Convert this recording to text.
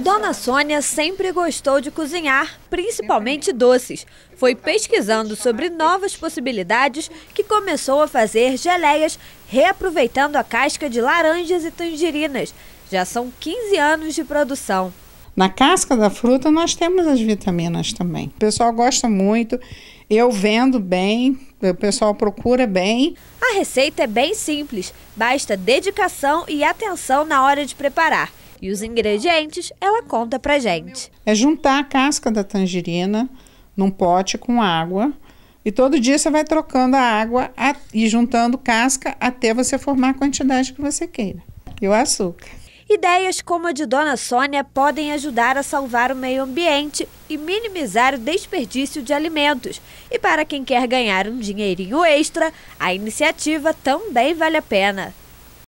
Dona Sônia sempre gostou de cozinhar, principalmente doces. Foi pesquisando sobre novas possibilidades que começou a fazer geleias, reaproveitando a casca de laranjas e tangerinas. Já são 15 anos de produção. Na casca da fruta nós temos as vitaminas também. O pessoal gosta muito, eu vendo bem, o pessoal procura bem. A receita é bem simples, basta dedicação e atenção na hora de preparar. E os ingredientes ela conta pra gente. É juntar a casca da tangerina num pote com água. E todo dia você vai trocando a água a, e juntando casca até você formar a quantidade que você queira. E o açúcar. Ideias como a de Dona Sônia podem ajudar a salvar o meio ambiente e minimizar o desperdício de alimentos. E para quem quer ganhar um dinheirinho extra, a iniciativa também vale a pena.